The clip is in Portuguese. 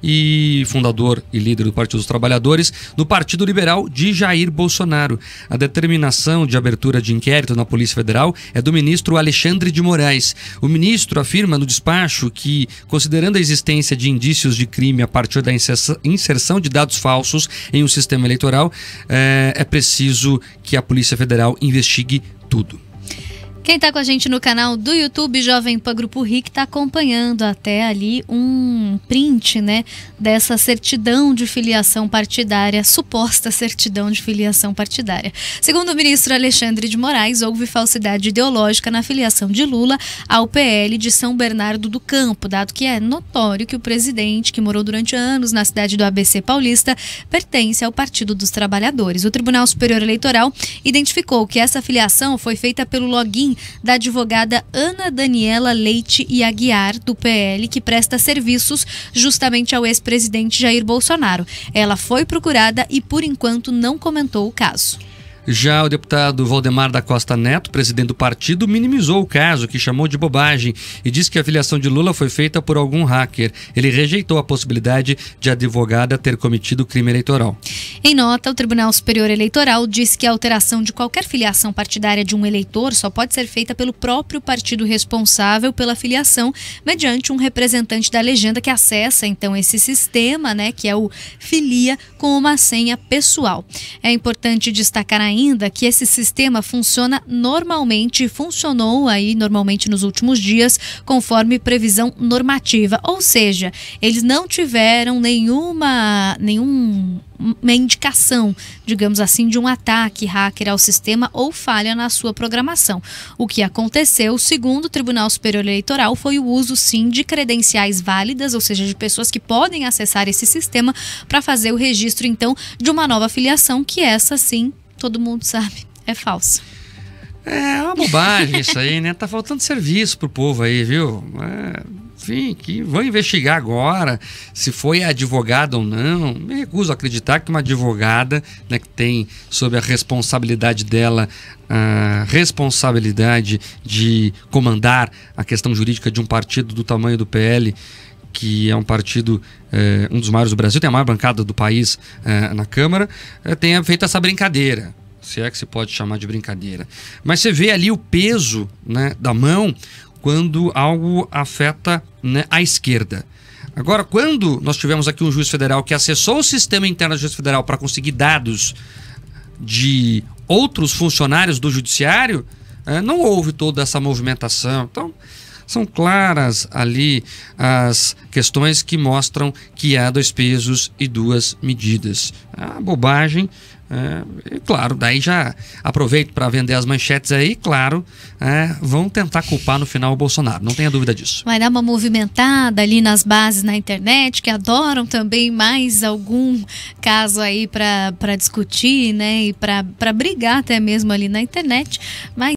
e fundador e líder do Partido dos Trabalhadores, no Partido Liberal de Jair Bolsonaro. A determinação de abertura de inquérito na Polícia Federal é do ministro Alexandre de Moraes. O ministro afirma no despacho que, considerando a existência de indícios de crime a partir da inserção de dados falsos em um sistema eleitoral, eh, é preciso que a Polícia Federal investigue tudo. Quem está com a gente no canal do YouTube Jovem Pan Grupo RIC está acompanhando até ali um print, né, dessa certidão de filiação partidária, suposta certidão de filiação partidária. Segundo o ministro Alexandre de Moraes, houve falsidade ideológica na filiação de Lula ao PL de São Bernardo do Campo, dado que é notório que o presidente, que morou durante anos na cidade do ABC paulista, pertence ao Partido dos Trabalhadores. O Tribunal Superior Eleitoral identificou que essa filiação foi feita pelo login da advogada Ana Daniela Leite e Aguiar, do PL, que presta serviços justamente ao ex-presidente Jair Bolsonaro. Ela foi procurada e, por enquanto, não comentou o caso. Já o deputado Valdemar da Costa Neto, presidente do partido, minimizou o caso, que chamou de bobagem, e disse que a filiação de Lula foi feita por algum hacker. Ele rejeitou a possibilidade de a advogada ter cometido crime eleitoral. Em nota, o Tribunal Superior Eleitoral diz que a alteração de qualquer filiação partidária de um eleitor só pode ser feita pelo próprio partido responsável pela filiação, mediante um representante da legenda que acessa então esse sistema, né, que é o filia com uma senha pessoal. É importante destacar a ainda que esse sistema funciona normalmente, funcionou aí normalmente nos últimos dias, conforme previsão normativa. Ou seja, eles não tiveram nenhuma, nenhuma indicação, digamos assim, de um ataque hacker ao sistema ou falha na sua programação. O que aconteceu, segundo o Tribunal Superior Eleitoral, foi o uso sim de credenciais válidas, ou seja, de pessoas que podem acessar esse sistema para fazer o registro então de uma nova filiação que essa sim todo mundo sabe, é falso. É, é uma bobagem isso aí, né? Tá faltando serviço pro povo aí, viu? É, enfim, que vão investigar agora se foi advogada ou não. Me recuso a acreditar que uma advogada, né, que tem sob a responsabilidade dela a responsabilidade de comandar a questão jurídica de um partido do tamanho do PL, que é um partido, é, um dos maiores do Brasil, tem a maior bancada do país é, na Câmara, é, tenha feito essa brincadeira. Se é que se pode chamar de brincadeira. Mas você vê ali o peso né, da mão quando algo afeta né, a esquerda. Agora, quando nós tivemos aqui um juiz federal que acessou o sistema interno do juiz Federal para conseguir dados de outros funcionários do Judiciário, não houve toda essa movimentação. Então, são claras ali as questões que mostram que há dois pesos e duas medidas. A bobagem é, e é claro, daí já aproveito para vender as manchetes aí, claro, é, vão tentar culpar no final o Bolsonaro, não tenha dúvida disso. Vai dar uma movimentada ali nas bases na internet, que adoram também mais algum caso aí para discutir, né, e para brigar até mesmo ali na internet, mas.